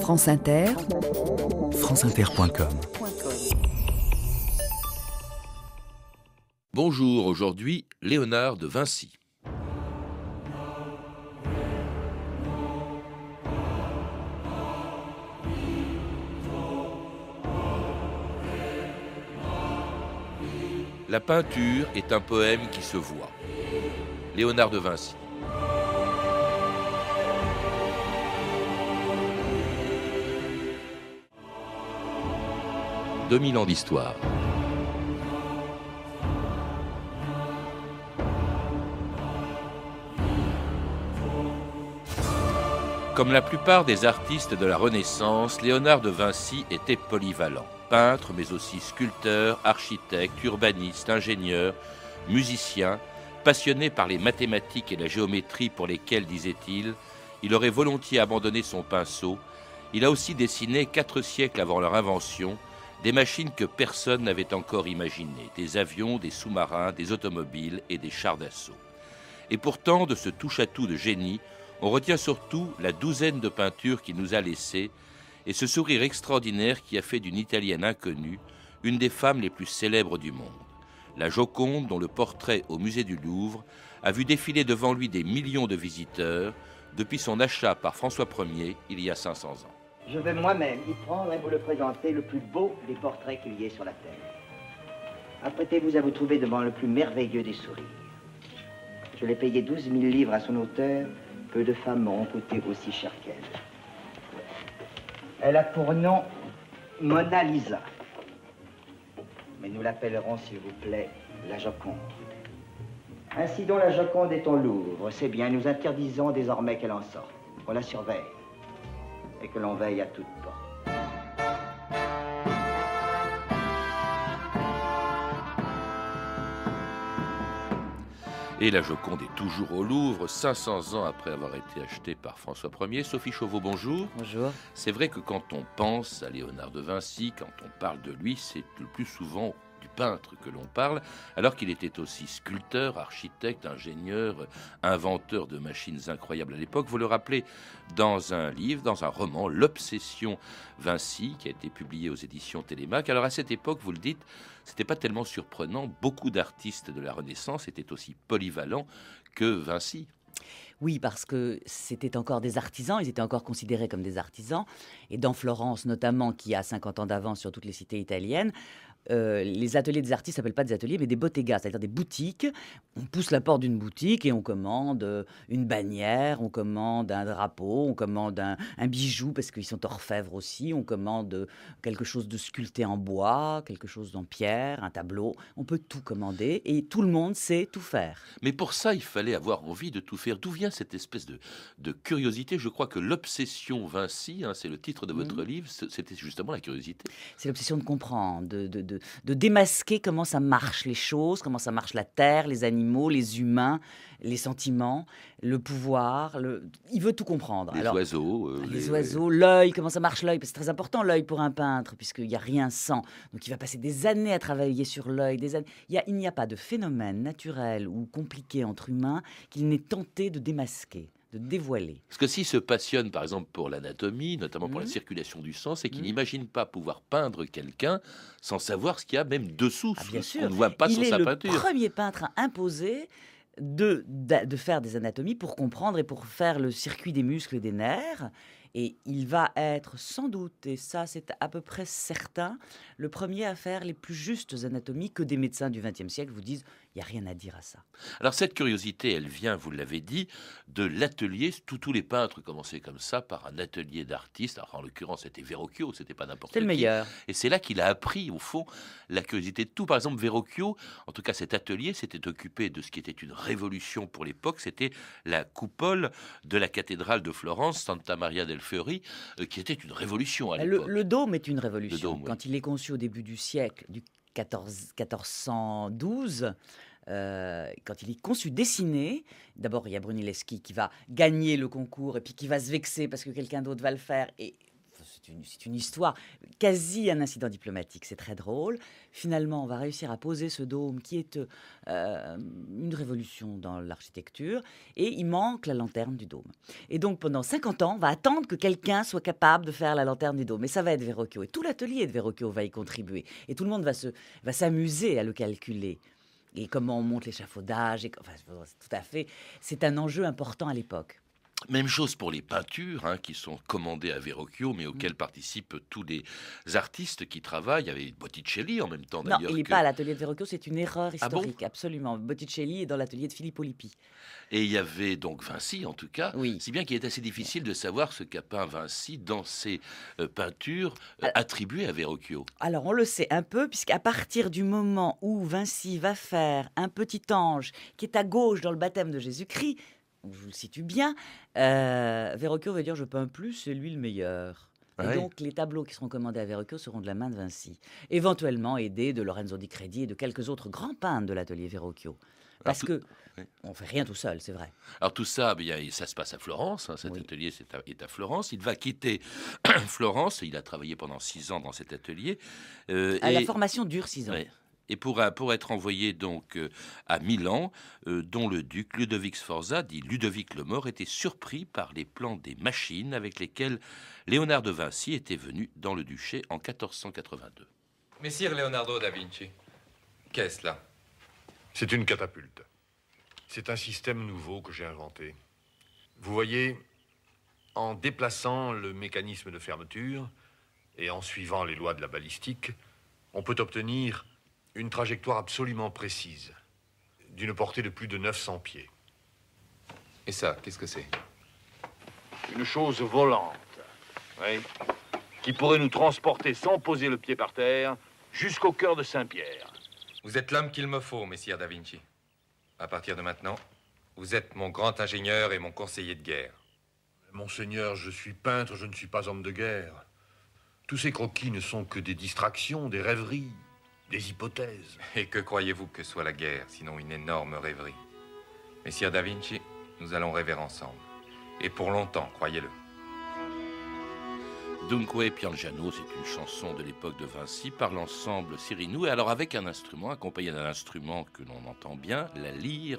France Inter, franceinter.com. Bonjour, aujourd'hui Léonard de Vinci. La peinture est un poème qui se voit. Léonard de Vinci. 2000 ans d'histoire. Comme la plupart des artistes de la Renaissance, Léonard de Vinci était polyvalent. Peintre, mais aussi sculpteur, architecte, urbaniste, ingénieur, musicien, passionné par les mathématiques et la géométrie pour lesquelles, disait-il, il aurait volontiers abandonné son pinceau, il a aussi dessiné, quatre siècles avant leur invention, des machines que personne n'avait encore imaginées, des avions, des sous-marins, des automobiles et des chars d'assaut. Et pourtant, de ce touche-à-tout de génie, on retient surtout la douzaine de peintures qu'il nous a laissées et ce sourire extraordinaire qui a fait d'une Italienne inconnue une des femmes les plus célèbres du monde. La Joconde, dont le portrait au musée du Louvre a vu défiler devant lui des millions de visiteurs depuis son achat par François Ier il y a 500 ans. Je vais moi-même y prendre et vous le présenter le plus beau des portraits qu'il y ait sur la terre. Apprêtez-vous à vous trouver devant le plus merveilleux des sourires. Je l'ai payé 12 000 livres à son auteur. Peu de femmes ont coûté aussi cher qu'elle. Elle a pour nom Mona Lisa. Mais nous l'appellerons, s'il vous plaît, la Joconde. Ainsi donc, la Joconde est en Louvre, c'est bien, nous interdisons désormais qu'elle en sorte. On la surveille et que l'on veille à toutes portes. Et la Joconde est toujours au Louvre, 500 ans après avoir été achetée par François Ier. Sophie Chauveau, bonjour. Bonjour. C'est vrai que quand on pense à Léonard de Vinci, quand on parle de lui, c'est le plus souvent du peintre que l'on parle, alors qu'il était aussi sculpteur, architecte, ingénieur, inventeur de machines incroyables à l'époque. Vous le rappelez dans un livre, dans un roman, L'Obsession Vinci, qui a été publié aux éditions Télémaque. Alors à cette époque, vous le dites, c'était pas tellement surprenant. Beaucoup d'artistes de la Renaissance étaient aussi polyvalents que Vinci. Oui, parce que c'était encore des artisans, ils étaient encore considérés comme des artisans. Et dans Florence notamment, qui a 50 ans d'avance sur toutes les cités italiennes, euh, les ateliers des artistes s'appellent pas des ateliers, mais des bottegas, c'est-à-dire des boutiques. On pousse la porte d'une boutique et on commande euh, une bannière, on commande un drapeau, on commande un, bijou parce qu'ils sont orfèvres aussi, on commande euh, quelque chose de sculpté en bois, quelque chose en pierre, un tableau. On peut tout commander et tout le monde sait tout faire. Mais pour ça, il fallait avoir envie de tout faire. D'où vient cette espèce de, curiosité Je crois que l'obsession Vinci, hein, c'est le titre de votre livre, c'était justement la curiosité. C'est l'obsession de comprendre, de, de de, démasquer comment ça marche les choses, comment ça marche la terre, les animaux, les humains, les sentiments, le pouvoir. Il veut tout comprendre. Les oiseaux. Euh, ah, les, oiseaux, l'œil, comment ça marche l'œil. C'est très important l'œil pour un peintre, puisqu'il n'y a rien sans. Donc il va passer des années à travailler sur l'œil. Des années... Il n'y a, a pas de phénomène naturel ou compliqué entre humains qu'il n'ait tenté de démasquer de dévoiler. ce que s'il se passionne, par exemple, pour l'anatomie, notamment pour la mmh. circulation du sang, c'est qu'il mmh. n'imagine pas pouvoir peindre quelqu'un sans savoir ce qu'il y a même dessous, ah, ce bien ne voit pas Il est le premier peintre à imposer de, de, faire des anatomies pour comprendre et pour faire le circuit des muscles et des nerfs. Et il va être sans doute, et ça c'est à peu près certain, le premier à faire les plus justes anatomies que des médecins du XXe siècle vous disent il n'y a rien à dire à ça. Alors cette curiosité, elle vient, vous l'avez dit, de l'atelier. Tous les peintres commençaient comme ça par un atelier d'artistes. Alors en l'occurrence, c'était Verrocchio, c'était pas n'importe qui. le meilleur. Et c'est là qu'il a appris, au fond, la curiosité de tout. Par exemple, Verrocchio, en tout cas cet atelier, s'était occupé de ce qui était une révolution pour l'époque. C'était la coupole de la cathédrale de Florence, Santa Maria del Fiori, euh, qui était une révolution à bah, l'époque. Le, dôme est une révolution. Quand il est conçu au début du siècle, du 1412, euh, quand il est conçu dessiné, d'abord il y a Brunelleschi qui va gagner le concours et puis qui va se vexer parce que quelqu'un d'autre va le faire. Et c'est une, histoire, quasi un incident diplomatique, c'est très drôle. Finalement, on va réussir à poser ce dôme qui est euh, une révolution dans l'architecture, et il manque la lanterne du dôme. Et donc pendant 50 ans, on va attendre que quelqu'un soit capable de faire la lanterne du dôme, et ça va être Verrocchio, et tout l'atelier de Verrocchio va y contribuer, et tout le monde va s'amuser à le calculer et comment on monte l'échafaudage. Et, tout à fait. C'est un enjeu important à l'époque. Même chose pour les peintures hein, qui sont commandées à Verrocchio, mais mm. auxquelles participent tous les artistes qui travaillent. Il y avait Botticelli en même temps d'ailleurs. Non, il n'est pas à l'atelier de Verrocchio, c'est une erreur ah historique, absolument. Botticelli est dans l'atelier de Filippo Lippi. Et il y avait donc Vinci en tout cas, oui. si bien qu'il est assez difficile de savoir ce qu'a peint Vinci dans ses euh, peintures euh, ah. attribuées à Verrocchio. Alors on le sait un peu, puisqu'à partir du moment où Vinci va faire un petit ange qui est à gauche dans le baptême de Jésus-Christ, je vous le situe bien, euh, Verrocchio veut dire je peins plus, c'est lui le meilleur. Et donc, les tableaux qui seront commandés à Verrocchio seront de la main de Vinci, éventuellement aidés de Lorenzo Di Credi et de quelques autres grands peintres de l'atelier Verrocchio. Parce qu'on que on fait rien tout seul, c'est vrai. Alors tout ça, ben, ça se passe à Florence. Hein, cet atelier est à, Florence. Il va quitter Florence. Il a travaillé pendant six ans dans cet atelier. Euh, la formation dure six ans et euh, pour être envoyé donc euh, à Milan, euh, dont le duc Ludovic Sforza, dit Ludovic le Mort, était surpris par les plans des machines avec lesquelles Léonard de Vinci était venu dans le duché en 1482. Messire Leonardo da Vinci, qu'est-ce là C'est une catapulte. C'est un système nouveau que j'ai inventé. Vous voyez, en déplaçant le mécanisme de fermeture et en suivant les lois de la balistique, on peut obtenir une trajectoire absolument précise, d'une portée de plus de 900 pieds. Et ça, qu'est-ce que c'est Une chose volante, oui, qui pourrait nous transporter sans poser le pied par terre jusqu'au cœur de Saint-Pierre. Vous êtes l'homme qu'il me faut, messire Da Vinci. À partir de maintenant, vous êtes mon grand ingénieur et mon conseiller de guerre. Monseigneur, je suis peintre, je ne suis pas homme de guerre. Tous ces croquis ne sont que des distractions, des rêveries des hypothèses. Et que croyez-vous que soit la guerre, sinon une énorme rêverie Messire Da Vinci, nous allons rêver ensemble. Et pour longtemps, croyez-le. Dunque Piangiano, c'est une chanson de l'époque de Vinci par l'ensemble Sirinou et alors avec un instrument, accompagné d'un instrument que l'on entend bien, la lyre,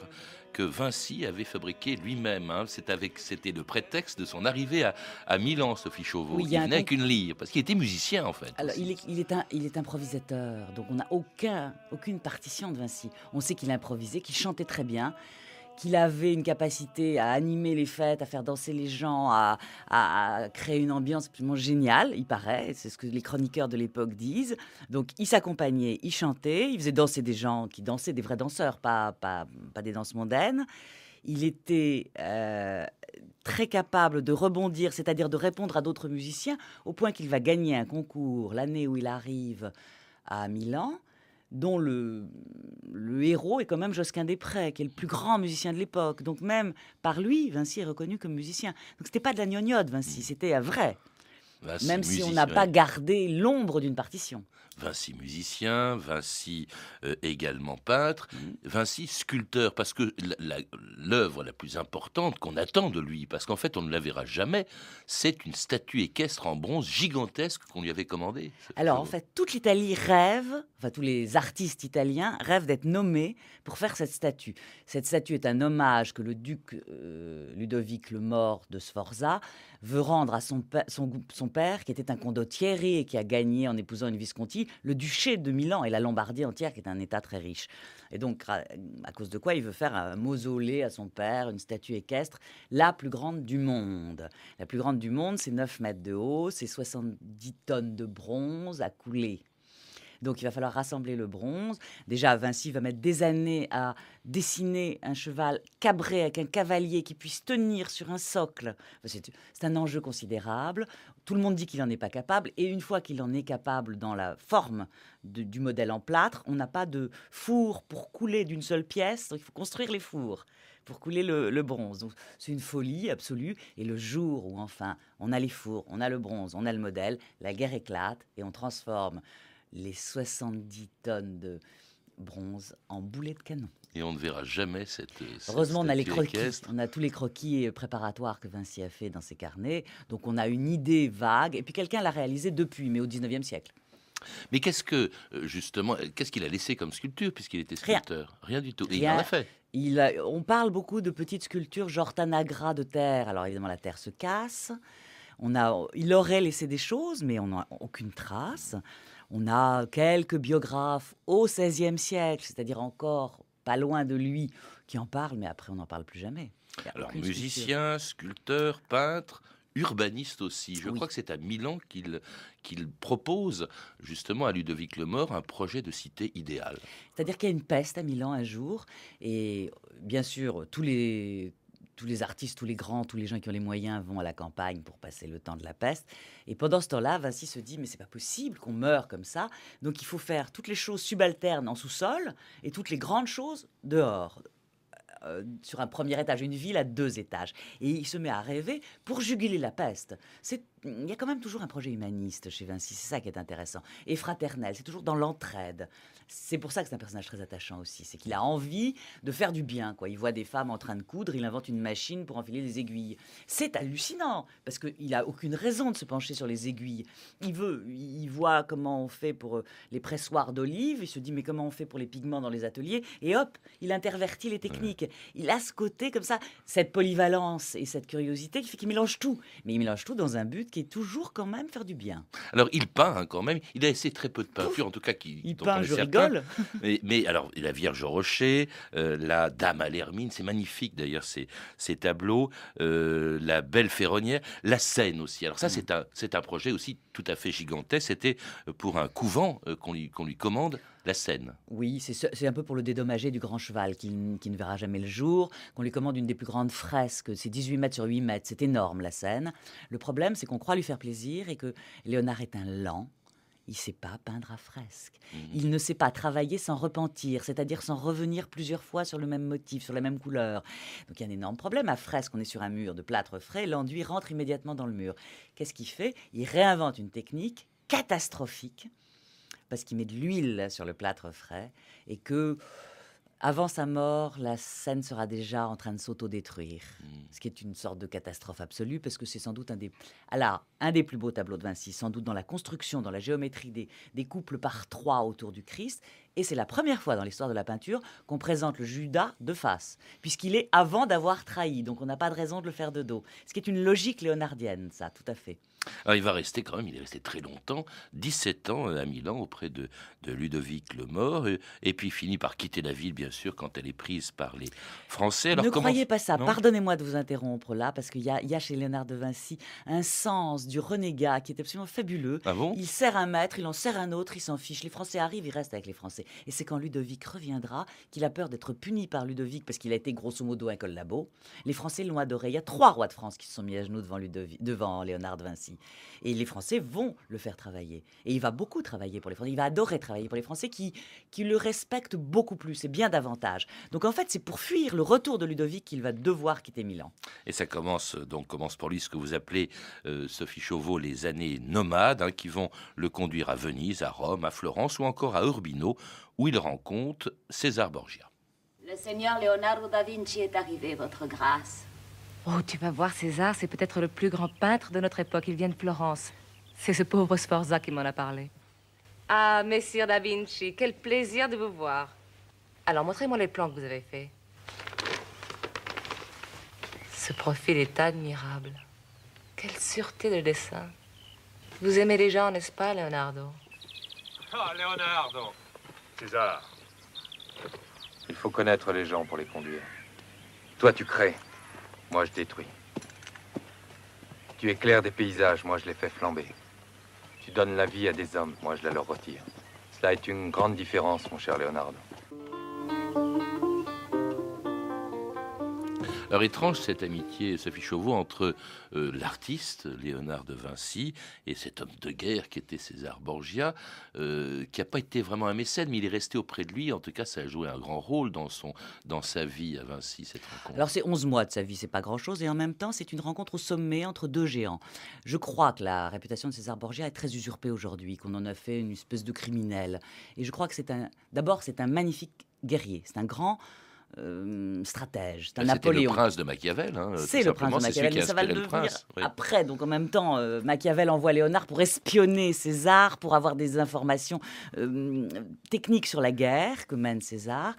que Vinci avait fabriqué lui-même. Hein. C'était le prétexte de son arrivée à, Milan, Sophie Chauveau. il venait avec une lyre, parce qu'il était musicien en fait. il est, il, est un, improvisateur, donc on n'a aucun, aucune partition de Vinci. On sait qu'il improvisait, qu'il chantait très bien qu'il avait une capacité à animer les fêtes, à faire danser les gens, à, créer une ambiance absolument géniale, il paraît. C'est ce que les chroniqueurs de l'époque disent. Donc, il s'accompagnait, il chantait, il faisait danser des gens qui dansaient, des vrais danseurs, pas, des danses mondaines. Il était euh, très capable de rebondir, c'est-à-dire de répondre à d'autres musiciens, au point qu'il va gagner un concours l'année où il arrive à Milan dont le, héros est quand même Josquin Prés, qui est le plus grand musicien de l'époque. Donc même par lui, Vinci est reconnu comme musicien. Donc ce n'était pas de la gnognotte, Vinci, c'était à vrai même si on n'a pas gardé l'ombre d'une partition. 26 musiciens, Vinci euh, également peintre, mmh. Vinci sculpteur, parce que l'œuvre la, plus importante qu'on attend de lui, parce qu'en fait on ne la verra jamais, c'est une statue équestre en bronze gigantesque qu'on lui avait commandée. Alors en fait, toute l'Italie rêve, enfin tous les artistes italiens rêvent d'être nommés pour faire cette statue. Cette statue est un hommage que le duc euh, Ludovic le Mort de Sforza veut rendre à son, son, son qui était un condottieri et qui a gagné en épousant une Visconti le duché de Milan et la Lombardie entière, qui est un État très riche. Et donc, à, à cause de quoi il veut faire un mausolée à son père, une statue équestre, la plus grande du monde. La plus grande du monde, c'est 9 mètres de haut, c'est 70 tonnes de bronze à couler. Donc il va falloir rassembler le bronze. Déjà, Vinci va mettre des années à dessiner un cheval cabré avec un cavalier qui puisse tenir sur un socle. C'est un enjeu considérable. Tout le monde dit qu'il n'en est pas capable. Et une fois qu'il en est capable dans la forme du modèle en plâtre, on n'a pas de four pour couler d'une seule pièce. Donc il faut construire les fours pour couler le, bronze. c'est une folie absolue. Et le jour où enfin on a les fours, on a le bronze, on a le modèle, la guerre éclate et on transforme les 70 tonnes de bronze en boulets de canon. Et on ne verra jamais cette. Heureusement, on a les croquis. On a tous les croquis euh, préparatoires que Vinci a fait dans ses carnets. Donc on a une idée vague. Et puis quelqu'un l'a réalisé depuis, mais au 19e siècle. Mais qu'est-ce que, euh, justement, qu'est-ce qu'il a laissé comme sculpture, puisqu'il était sculpteur Rien. du tout. Et il en a fait. on parle beaucoup de petites sculptures, genre Tanagra de terre. Alors évidemment, la terre se casse. On a, il aurait laissé des choses, mais on n'a aucune trace. On a quelques biographes au XVIe siècle, c'est-à-dire encore pas loin de lui, qui en parlent, mais après on n'en parle plus jamais. Alors musicien, sculpteur, peintre, urbaniste aussi. Je crois que c'est à Milan qu'il propose justement à Ludovic Le mort un projet de cité idéale. C'est-à-dire qu'il y a une peste à Milan un jour, et bien sûr tous les tous les artistes, tous les grands, tous les gens qui ont les moyens vont à la campagne pour passer le temps de la peste. Et pendant ce temps-là, Vinci se dit mais c'est pas possible qu'on meure comme ça. Donc il faut faire toutes les choses subalternes en sous-sol et toutes les grandes choses dehors. Euh, sur un premier étage, une ville à deux étages. Et il se met à rêver pour juguler la peste. C'est il y a quand même toujours un projet humaniste chez Vinci, c'est ça qui est intéressant, et fraternel, c'est toujours dans l'entraide. C'est pour ça que c'est un personnage très attachant aussi, c'est qu'il a envie de faire du bien. Quoi. Il voit des femmes en train de coudre, il invente une machine pour enfiler les aiguilles. C'est hallucinant, parce qu'il n'a aucune raison de se pencher sur les aiguilles. Il veut, il voit comment on fait pour euh, les pressoirs d'olive, il se dit mais comment on fait pour les pigments dans les ateliers, et hop, il intervertit les techniques. Il a ce côté comme ça, cette polyvalence et cette curiosité qui fait qu'il mélange tout, mais il mélange tout dans un but qui est toujours quand même faire du bien. Alors il peint hein, quand même, il a essayé très peu de peinture, en tout cas qui... Il peint, je rigole. mais, alors la Vierge au rocher, euh, la Dame à l'hermine, c'est magnifique d'ailleurs ces, ces tableaux, euh, la Belle ferronnière, la Seine aussi. Alors ça mm. c'est un, un projet aussi tout à fait gigantesque, c'était pour un couvent euh, qu'on lui, lui commande la scène. Oui, c'est un peu pour le dédommager du Grand Cheval qui, ne verra jamais le jour, qu'on lui commande une des plus grandes fresques, c'est 18 mètres sur 8 mètres, c'est énorme la scène. Le problème, c'est qu'on croit lui faire plaisir et que Léonard est un lent, il ne sait pas peindre à fresque. Mhm. Il ne sait pas travailler sans repentir, c'est-à-dire sans revenir plusieurs fois sur le même motif, sur la même couleur. Donc il y a un énorme problème à fresque. On est sur un mur de plâtre frais, l'enduit rentre immédiatement dans le mur. Qu'est-ce qu'il fait Il réinvente une technique catastrophique parce qu'il met de l'huile sur le plâtre frais et que avant sa mort, la scène sera déjà en train de s'autodétruire, détruire hmm. ce qui est une sorte de catastrophe absolue, parce que c'est sans doute un des, un des plus beaux tableaux de Vinci, sans doute dans la construction, dans la géométrie des, des couples par trois autour du Christ, et c'est la première fois dans l'histoire de la peinture qu'on présente le Judas de face, puisqu'il est avant d'avoir trahi, donc on n'a pas de raison de le faire de dos, ce qui est une logique léonardienne, ça, tout à fait. Alors, il va rester quand même, il est resté très longtemps, 17 ans euh, à Milan auprès de, Ludovic Le Mort, et, et, puis finit par quitter la ville, bien sûr, quand elle est prise par les Français. ne croyez pas ça, pardonnez-moi de vous interrompre là, parce qu'il y, a, chez Léonard de Vinci un sens du renégat qui est absolument fabuleux. Ah il sert un maître, il en sert un autre, il s'en fiche. Les Français arrivent, il reste avec les Français. Et c'est quand Ludovic reviendra qu'il a peur d'être puni par Ludovic, parce qu'il a été grosso modo un collabo. Les Français l'ont adoré. Il y a trois rois de France qui se sont mis à genoux devant Léonard de Vinci. Et les Français vont le faire travailler. Et il va beaucoup travailler pour les Français. Il va adorer travailler pour les Français qui, le respectent beaucoup plus et bien davantage. Donc en fait, c'est pour fuir le retour de Ludovic qu'il va devoir quitter Milan. Et ça commence donc commence pour lui ce que vous appelez euh, Sophie Chauveau les années nomades hein, qui vont le conduire à Venise, à Rome, à Florence ou encore à Urbino où il rencontre César Borgia. Le seigneur Leonardo da Vinci est arrivé, votre grâce. Oh, tu vas voir, César, c'est peut-être le plus grand peintre de notre époque. Il vient de Florence. C'est ce pauvre Sforza qui m'en a parlé. Ah, messire Da Vinci, quel plaisir de vous voir. Alors, montrez-moi les plans que vous avez faits. Ce profil est admirable. Quelle sûreté de dessin. Vous aimez les gens, n'est-ce pas, Leonardo oh, Leonardo César, il faut connaître les gens pour les conduire. Toi, tu crées. Moi, je détruis. Tu éclaires des paysages, moi, je les fais flamber. Tu donnes la vie à des hommes, moi, je la leur retire. Cela est une grande différence, mon cher Leonardo. Alors étrange cette amitié, Sophie Chauveau, entre euh, l'artiste Léonard de Vinci et cet homme de guerre qui était César Borgia, euh, qui n'a pas été vraiment un mécène, mais il est resté auprès de lui. En tout cas, ça a joué un grand rôle dans, son, dans sa vie à Vinci, cette rencontre. Alors c'est 11 mois de sa vie, c'est pas grand-chose, et en même temps, c'est une rencontre au sommet entre deux géants. Je crois que la réputation de César Borgia est très usurpée aujourd'hui, qu'on en a fait une espèce de criminel. Et je crois que c'est un... D'abord, c'est un magnifique guerrier, c'est un grand euh, stratège, c'est un Napoléon. Hein, c'est le prince de Machiavel. c'est le prince de Machiavel, après. Donc en même temps, euh, Machiavel envoie Léonard pour espionner César, pour avoir des informations euh, techniques sur la guerre que mène César.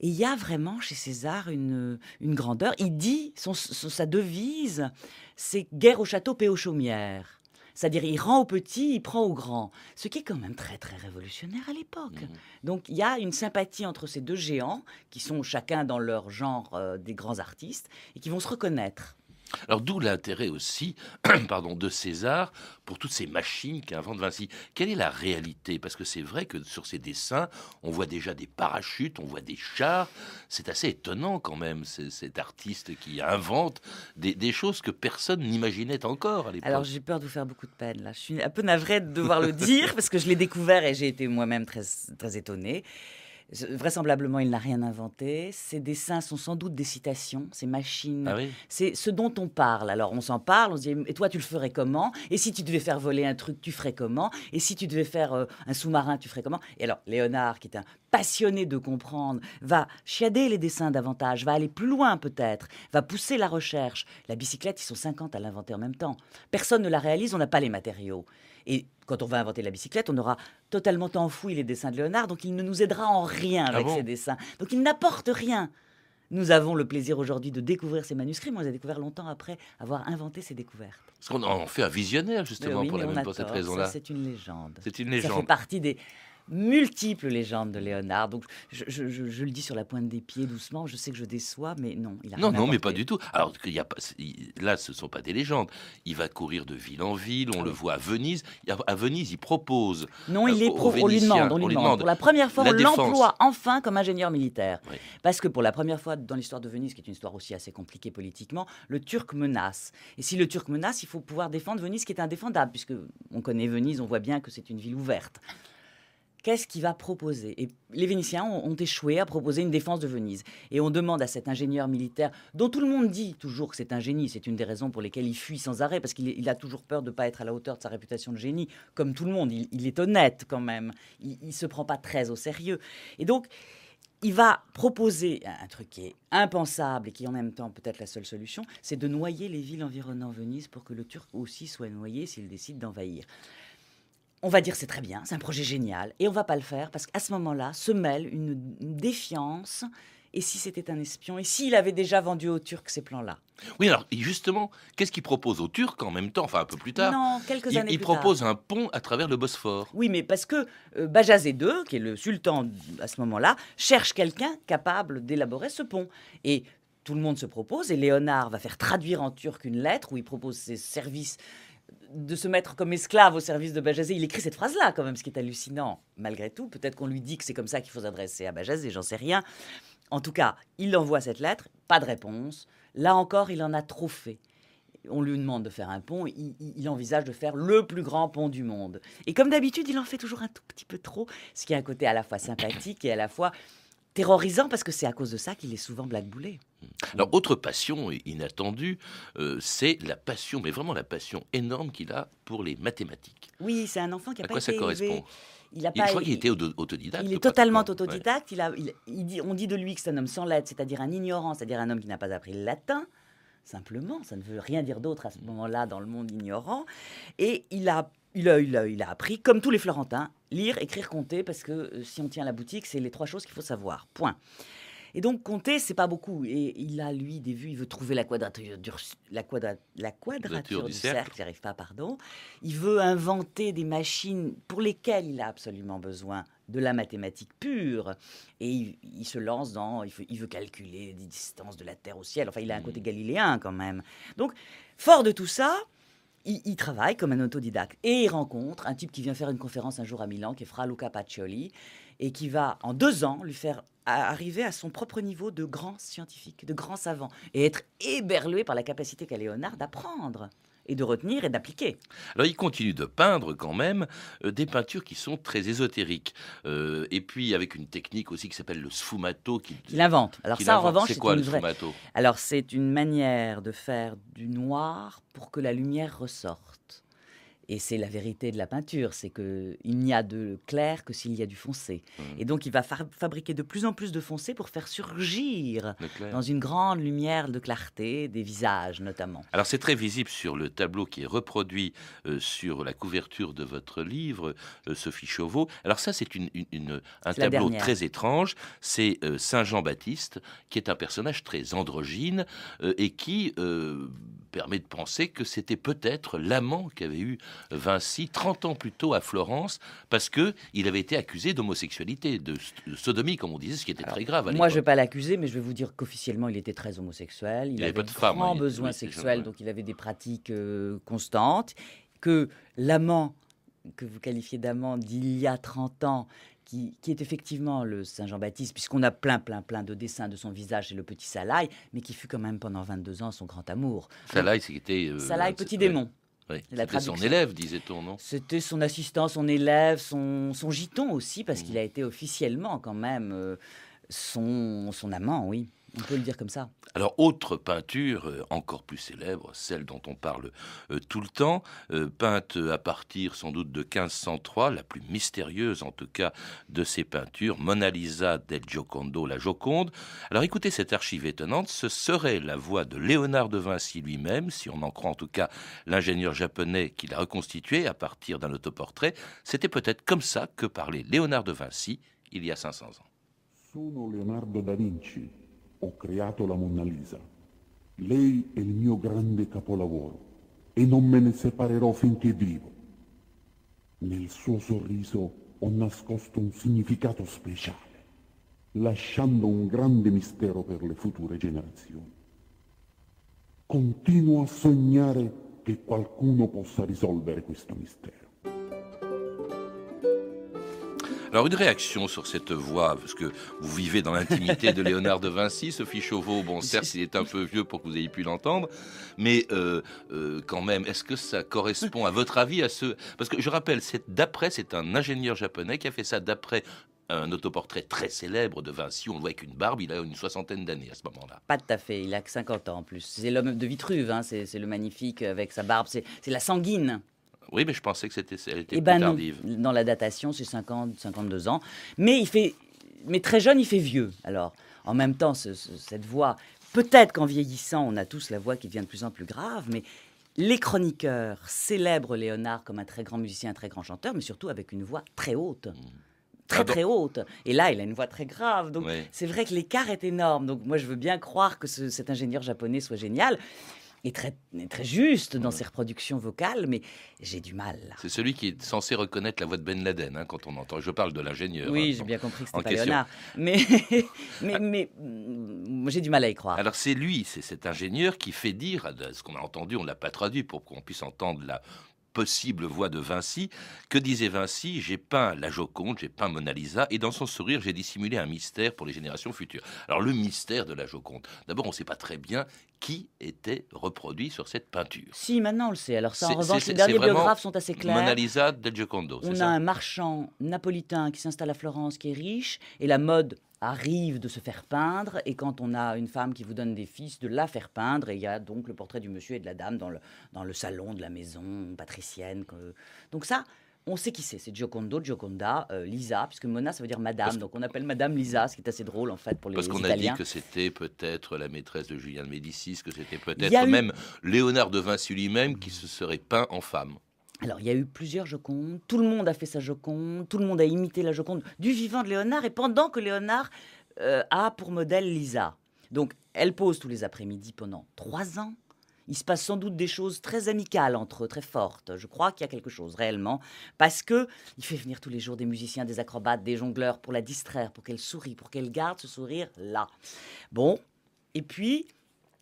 Et il y a vraiment chez César une, grandeur. Il dit, sa devise, c'est guerre au château, paix aux chaumières. C'est-à-dire, il rend au petit, il prend au grand, Ce qui est quand même très, très révolutionnaire à l'époque. Mhm. Donc, il y a une sympathie entre ces deux géants, qui sont chacun dans leur genre euh, des grands artistes, et qui vont se reconnaître. Alors d'où l'intérêt aussi pardon, de César pour toutes ces machines qu'invente Vinci. Quelle est la réalité Parce que c'est vrai que sur ses dessins, on voit déjà des parachutes, on voit des chars. C'est assez étonnant quand même, cet artiste qui invente des, choses que personne n'imaginait encore à l'époque. Alors j'ai peur de vous faire beaucoup de peine là. Je suis un peu navrée de devoir le dire parce que je l'ai découvert et j'ai été moi-même très, très étonnée. Vraisemblablement, il n'a rien inventé. Ses dessins sont sans doute des citations, ces machines. Ah C'est ce dont on parle. Alors, on s'en parle, on se dit, et toi, tu le ferais comment Et si tu devais faire voler un truc, tu ferais comment Et si tu devais faire euh, un sous-marin, tu ferais comment Et alors, Léonard, qui est un passionné de comprendre, va chiader les dessins davantage, va aller plus loin peut-être, va pousser la recherche. La bicyclette, ils sont 50 à l'inventer en même temps. Personne ne la réalise, on n'a pas les matériaux. Et quand on va inventer la bicyclette, on aura totalement enfoui les dessins de Léonard, donc il ne nous aidera en rien ah avec ses dessins. Donc il n'apporte rien. Nous avons le plaisir aujourd'hui de découvrir ces manuscrits, mais on les a découverts longtemps après avoir inventé ces découvertes. Parce qu'on en fait un visionnaire, justement, pour, cette raison-là. C'est une légende. C'est une légende. Ça fait partie des, multiples légendes de Léonard. Donc, je, je, je, le dis sur la pointe des pieds doucement. Je sais que je déçois, mais non, il Non, non, mais pas du tout. Alors qu'il y a pas, là, ce sont pas des légendes. Il va courir de ville en ville. On ah le voit à Venise. À Venise, il propose. Non, il euh, est pro, on lui demande, Pour la première fois, l'emploi on l'emploie enfin comme ingénieur militaire. Parce que pour la première fois dans l'histoire de Venise, qui est une histoire aussi assez compliquée politiquement, le Turc menace. Et si le Turc menace, il faut pouvoir défendre Venise, qui est indéfendable, puisque on connaît Venise, on voit bien que c'est une ville ouverte qu'est-ce qu'il va proposer Et les Vénitiens ont, échoué à proposer une défense de Venise. Et on demande à cet ingénieur militaire, dont tout le monde dit toujours que c'est un génie, c'est une des raisons pour lesquelles il fuit sans arrêt, parce qu'il a toujours peur de ne pas être à la hauteur de sa réputation de génie, comme tout le monde, il, est honnête quand même, il ne se prend pas très au sérieux. Et donc, il va proposer un truc qui est impensable et qui en même temps peut-être la seule solution, c'est de noyer les villes environnant Venise pour que le Turc aussi soit noyé s'il décide d'envahir on va dire c'est très bien, c'est un projet génial, et on va pas le faire parce qu'à ce moment-là se mêle une, défiance. Et si c'était un espion Et s'il avait déjà vendu aux Turcs ces plans-là Oui, alors justement, qu'est-ce qu'il propose aux Turcs en même temps, enfin un peu plus tard Non, quelques années il, il propose un pont à travers le Bosphore. Oui, mais parce que euh, Bajazet II, qui est le sultan à ce moment-là, cherche quelqu'un capable d'élaborer ce pont. Et tout le monde se propose, et Léonard va faire traduire en turc une lettre où il propose ses services de se mettre comme esclave au service de Bajazé. Il écrit cette phrase-là, quand même, ce qui est hallucinant, malgré tout. Peut-être qu'on lui dit que c'est comme ça qu'il faut s'adresser à Bajazé, j'en sais rien. En tout cas, il envoie cette lettre, pas de réponse. Là encore, il en a trop fait. On lui demande de faire un pont, il, il envisage de faire le plus grand pont du monde. Et comme d'habitude, il en fait toujours un tout petit peu trop, ce qui a un côté à la fois sympathique et à la fois terrorisant parce que c'est à cause de ça qu'il est souvent blackboulé. Hmm. Alors, autre passion inattendue, euh, c'est la passion, mais vraiment la passion énorme qu'il a pour les mathématiques. Oui, c'est un enfant qui a à pas quoi été ça correspond Il a pas, je crois qu'il était autodidacte. Il est totalement autodidacte. Il a, on dit de lui que c'est un homme sans lettres, c'est-à-dire un ignorant, c'est-à-dire un homme qui n'a pas appris le latin. Simplement, ça ne veut rien dire d'autre à ce moment-là dans le monde ignorant. Et il a il a, appris, comme tous les Florentins, lire, écrire, compter, parce que euh, si on tient la boutique, c'est les trois choses qu'il faut savoir. Point. Et donc compter, c'est pas beaucoup. Et il a, lui, des vues, il veut trouver la quadrature du, la la quadrature du, cercle, il arrive pas, pardon. Il veut inventer des machines pour lesquelles il a absolument besoin de la mathématique pure. Et il, se lance dans, il veut, il veut, calculer des distances de la Terre au ciel. Enfin, il a un côté hmm. galiléen quand même. Donc, fort de tout ça, il, travaille comme un autodidacte et il rencontre un type qui vient faire une conférence un jour à Milan, qui est Fra Luca Pacioli, et qui va, en deux ans, lui faire arriver à son propre niveau de grand scientifique, de grand savant, et être éberlué par la capacité qu'a Léonard d'apprendre et de retenir et d'appliquer. Alors il continue de peindre quand même euh, des peintures qui sont très ésotériques. Euh, et puis avec une technique aussi qui s'appelle le sfumato. Qu'il invente. Alors ça en revanche, c'est quoi le sfumato Alors c'est une manière de faire du noir pour que la lumière ressorte. Et c'est la vérité de la peinture, c'est que il n'y a de clair que s'il y a du foncé. Mmh. Et donc il va fabriquer de plus en plus de foncé pour faire surgir dans une grande lumière de clarté des visages notamment. Alors c'est très visible sur le tableau qui est reproduit euh, sur la couverture de votre livre, euh, Sophie Chauveau. Alors ça c'est une, un tableau très étrange. C'est euh, Saint Jean-Baptiste qui est un personnage très androgyne et qui permet de penser que c'était peut-être l'amant qu'avait eu Vinci 30 ans plus tôt à Florence, parce que il avait été accusé d'homosexualité, de, sodomie, comme on disait, ce qui était très grave. moi, je ne vais pas l'accuser, mais je vais vous dire qu'officiellement, il était très homosexuel. Il, avait, un grand hein, besoin sexuel, donc il avait des pratiques euh, constantes. Que l'amant que vous qualifiez d'amant d'il y a 30 ans, qui, est effectivement le Saint Jean-Baptiste, puisqu'on a plein, plein, plein de dessins de son visage et le petit Salaï, mais qui fut quand même pendant 22 ans son grand amour. Salai, c'était... Euh, petit démon. C'était son élève, disait-on, non C'était son assistant, son élève, son, son giton aussi, parce mmh. qu'il a été officiellement quand même euh, son amant, oui. On peut le dire comme ça. Alors, autre peinture euh, encore plus célèbre, celle dont on parle euh, tout le temps, euh, peinte à partir sans doute de 1503, la plus mystérieuse en tout cas de ces peintures, Mona Lisa del Giocondo, la Joconde. Alors, écoutez cette archive étonnante, ce serait la voix de Léonard de Vinci lui-même, si on en croit en tout cas l'ingénieur japonais qui l'a reconstitué à partir d'un autoportrait. C'était peut-être comme ça que parlait Léonard de Vinci il y a 500 ans. Sono Leonardo da Vinci. ho creato la Mona Lisa. Lei è il mio grande capolavoro e non me ne separerò finché vivo. Nel suo sorriso ho nascosto un significato speciale, lasciando un grande mistero per le future generazioni. Continuo a sognare che qualcuno possa risolvere questo mistero. Alors une réaction sur cette voix, parce que vous vivez dans l'intimité de Léonard de Vinci, Sophie Chauveau, bon certes il est un peu vieux pour que vous ayez pu l'entendre, mais euh, euh, quand même, est-ce que ça correspond à votre avis à ce... Parce que je rappelle, c'est d'après, c'est un ingénieur japonais qui a fait ça d'après un autoportrait très célèbre de Vinci. On le voit avec une barbe, il a une soixantaine d'années à ce moment-là. Pas tout à fait, il a que 50 ans en plus. C'est l'homme de Vitruve, hein, c'est le magnifique avec sa barbe, c'est la sanguine. Oui, mais je pensais que c'était, elle était eh plus ben tardive. dans la datation, c'est 50, 52 ans. Mais il fait, mais très jeune, il fait vieux. Alors, en même temps, cette voix, peut-être qu'en vieillissant, on a tous la voix qui devient de plus en plus grave, mais les chroniqueurs célèbrent Léonard comme un très grand musicien, un très grand chanteur, mais surtout avec une voix très haute. Mmh. Très ah très haute. Et là, il a une voix très grave. Donc, c'est vrai que l'écart est énorme. Donc, moi, je veux bien croire que cet ingénieur japonais soit génial est très, très juste dans ses reproductions vocales, mais j'ai du mal. C'est celui qui est censé reconnaître la voix de Ben Laden hein, quand on entend. Je parle de l'ingénieur. Oui, hein, j'ai bien compris que c'était pas Mais, mais, mais, mais j'ai du mal à y croire. Alors c'est lui, c'est cet ingénieur qui fait dire, ce qu'on a entendu, on ne l'a pas traduit pour qu'on puisse entendre la possible voix de Vinci. Que disait Vinci J'ai peint la Joconde, j'ai peint Mona Lisa, et dans son sourire, j'ai dissimulé un mystère pour les générations futures. Alors le mystère de la Joconde, d'abord, on ne sait pas très bien qui était reproduit sur cette peinture. Si, maintenant on le sait. Alors ça, en revanche, les derniers biographes sont assez clairs. Mona Lisa del Giocondo. On a un marchand napolitain qui s'installe à Florence, qui est riche, et la mode arrive de se faire peindre, et quand on a une femme qui vous donne des fils, de la faire peindre, et il y a donc le portrait du monsieur et de la dame dans le, dans le salon de la maison patricienne. Donc ça, on sait qui c'est, c'est Giocondo, Gioconda, euh, Lisa, puisque Mona ça veut dire madame, donc on appelle madame Lisa, ce qui est assez drôle en fait pour les Parce qu'on a dit que c'était peut-être la maîtresse de Julien de Médicis, que c'était peut-être même Léonard de Vinci lui-même qui se serait peint en femme. Alors, il y a eu plusieurs Jocondes, tout le monde a fait sa Joconde, tout le monde a imité la Joconde du vivant de Léonard, et pendant que Léonard euh, a pour modèle Lisa. Donc, elle pose tous les après-midi pendant trois ans. Il se passe sans doute des choses très amicales entre eux, très fortes. Je crois qu'il y a quelque chose réellement, parce que il fait venir tous les jours des musiciens, des acrobates, des jongleurs pour la distraire, pour qu'elle sourie, pour qu'elle garde ce sourire là. Bon, et puis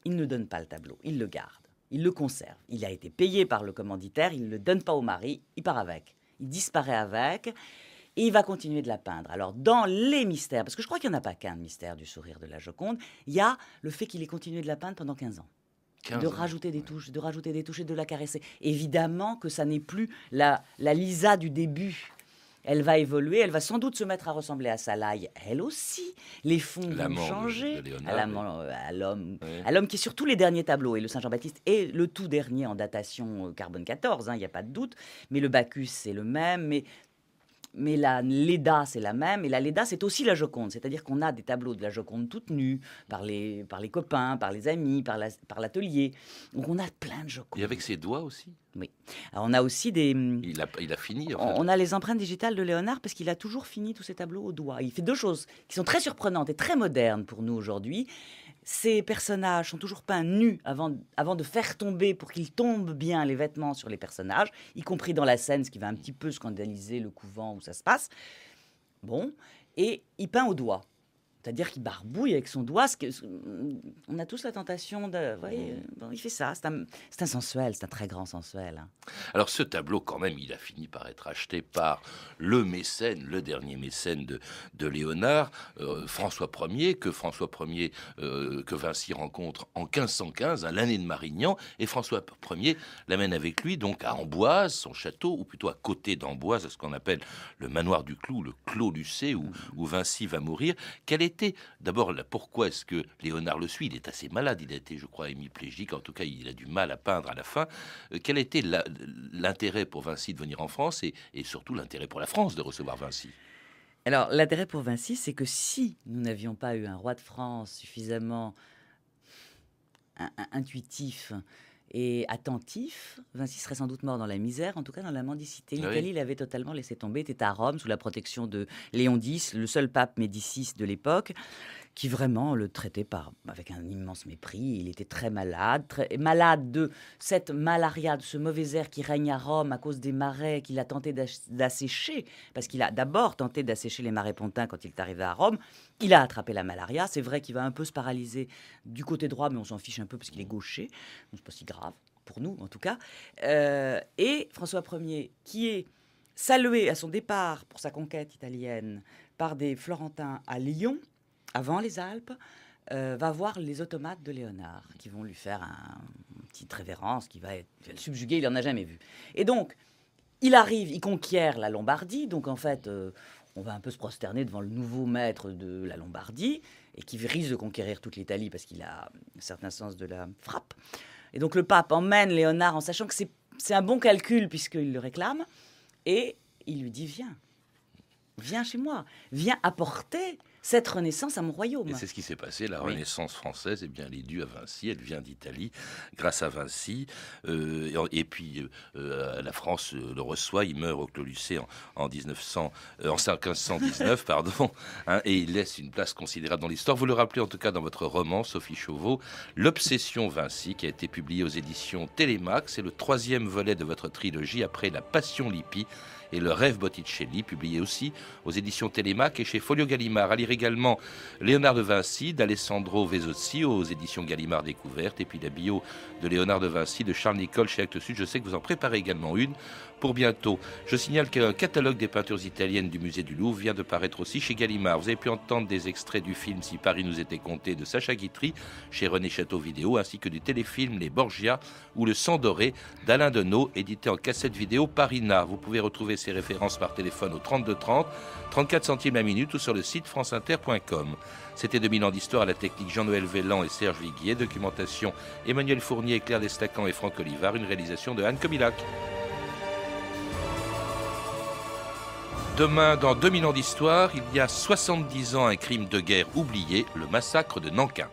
il ne donne pas le tableau, il le garde. Il le conserve. Il a été payé par le commanditaire, il ne le donne pas au mari, il part avec. Il disparaît avec et il va continuer de la peindre. Alors, dans les mystères, parce que je crois qu'il n'y en a pas qu'un mystère du sourire de la Joconde, il y a le fait qu'il ait continué de la peindre pendant 15 ans. de rajouter des touches, de rajouter des touches et de la caresser. Évidemment que ça n'est plus la Lisa du début elle va évoluer, elle va sans doute se mettre à ressembler à Salaï, elle aussi. Les fonds vont changer. De, à l'homme qui est sur tous les derniers tableaux, et le Saint-Jean-Baptiste est le tout dernier en datation euh, carbone 14, hein, il n'y a pas de doute. Mais le Bacchus, c'est le même. Mais mais la Leda, c'est la même. Et la Leda, c'est aussi la Joconde. C'est-à-dire qu'on a des tableaux de la Joconde toute nue, par les, copains, par les amis, par l'atelier. La, Donc on a plein de Joconde. Et avec ses doigts aussi Oui. on a aussi des. Hum, il a, fini. En fait. On a les empreintes digitales de Léonard parce qu'il a toujours fini tous ses tableaux au doigt. Il fait deux choses qui sont très surprenantes et très modernes pour nous aujourd'hui ces personnages sont toujours peints nus avant, de faire tomber pour qu'ils tombent bien les vêtements sur les personnages, y compris dans la scène, ce qui va un petit peu scandaliser le couvent où ça se passe. Bon, et il peint au doigt. C'est-à-dire qu'il barbouille avec son doigt. Ce que, mm, on a tous la tentation de. Euh, il fait ça. C'est un, sensuel, c'est un très grand sensuel. Hein. Alors ce tableau, quand même, il a fini par être acheté par le mécène, le dernier mécène de, de Léonard, euh, François Ier, que François Ier, euh, que Vinci rencontre en 1515, à l'année de Marignan, et François Ier l'amène avec lui donc à Amboise, son château, ou plutôt à côté d'Amboise, à ce qu'on appelle le manoir du Clou, le Clos Lucé, où, où Vinci va mourir. Quelle est D'abord, pourquoi est-ce que Léonard le suit Il est assez malade, il a été, je crois, hémiplégique, en tout cas, il a du mal à peindre à la fin. Euh, quel était l'intérêt pour Vinci de venir en France et, et surtout l'intérêt pour la France de recevoir Vinci Alors, l'intérêt pour Vinci, c'est que si nous n'avions pas eu un roi de France suffisamment intuitif, et attentif. Vinci serait sans doute mort dans la misère, en tout cas dans la mendicité. Ah L'Italie l'avait totalement laissé tomber, était à Rome sous la protection de Léon X, le seul pape médicis de l'époque qui vraiment le traitait par, avec un immense mépris. Il était très malade, malade de cette malaria, de ce mauvais air qui règne à Rome à cause des marais qu'il a tenté d'assécher, parce qu'il a d'abord tenté d'assécher les marais pontins quand il est arrivé à Rome. Il a attrapé la malaria. C'est vrai qu'il va un peu se paralyser du côté droit, mais on s'en fiche un peu parce qu'il est gaucher. c'est pas si grave, pour nous en tout cas. Euh, et François Ier, qui est salué à son départ pour sa conquête italienne par des Florentins à Lyon, avant les Alpes, euh, va voir les automates de Léonard, qui vont lui faire une petite révérence, qui va, être, le subjuguer, il n'en a jamais vu. Et donc, il arrive, il conquiert la Lombardie, donc en fait, euh, on va un peu se prosterner devant le nouveau maître de la Lombardie, et qui risque de conquérir toute l'Italie parce qu'il a un certain sens de la frappe. Et donc le pape emmène Léonard en sachant que c'est un bon calcul puisqu'il le réclame, et il lui dit, viens, viens chez moi, viens apporter cette renaissance à mon royaume. Et c'est ce qui s'est passé. La Renaissance française, eh bien, elle est à Vinci. Elle vient d'Italie grâce à Vinci. Euh, et, puis, euh, euh, la France le reçoit. Il meurt au Clos en, en 1900, en 1519, pardon. Hein, et il laisse une place considérable dans l'histoire. Vous le rappelez en tout cas dans votre roman, Sophie Chauveau, L'Obsession Vinci, qui a été publié aux éditions Télémax. C'est le troisième volet de votre trilogie après La Passion Lippi et Le rêve Botticelli, publié aussi aux éditions Télémac et chez Folio Gallimard. À lire également Léonard de Vinci d'Alessandro Vesozzi aux éditions Gallimard Découverte et puis la bio de Léonard de Vinci de Charles Nicole chez Actes Sud. Je sais que vous en préparez également une pour bientôt. Je signale qu'un catalogue des peintures italiennes du musée du Louvre vient de paraître aussi chez Gallimard. Vous avez pu entendre des extraits du film Si Paris nous était compté de Sacha Guitry chez René Château Vidéo ainsi que du téléfilm Les Borgia ou Le sang doré d'Alain Deneau, édité en cassette vidéo Parina. Vous pouvez retrouver ses références par téléphone au 3230, 34 centimes la minute ou sur le site franceinter.com. C'était 2000 ans d'histoire à la technique Jean-Noël Vélan et Serge Viguier, documentation Emmanuel Fournier, Claire Destacan et Franck Olivard, une réalisation de Anne Comilac. Demain, dans 2000 ans d'histoire, il y a 70 ans, un crime de guerre oublié, le massacre de Nankin.